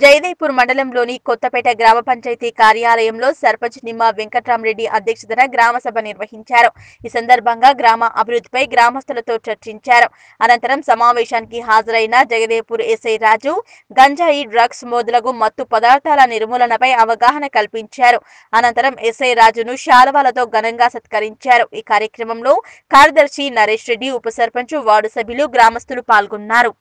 జయదేపూర్ మండలంలోని కొత్తపేట గ్రామ పంచాయతీ కార్యాలయంలో సర్పంచ్ నిమ్మ వెంకట్రామరెడ్డి అధ్యక్షతన గ్రామ సభ నిర్వహించారు ఈ సందర్భంగా గ్రామ అభివృద్ధిపై గ్రామస్తులతో చర్చించారు అనంతరం సమావేశానికి హాజరైన జగదేపూర్ ఎస్ఐ రాజు గంజాయి డ్రగ్స్ మోదులకు మత్తు పదార్థాల నిర్మూలనపై అవగాహన కల్పించారు అనంతరం ఎస్ఐ రాజును శాలవాలతో ఘనంగా సత్కరించారు ఈ కార్యక్రమంలో కార్యదర్శి నరేష్ రెడ్డి ఉప సర్పంచ్ వార్డు సభ్యులు గ్రామస్తులు పాల్గొన్నారు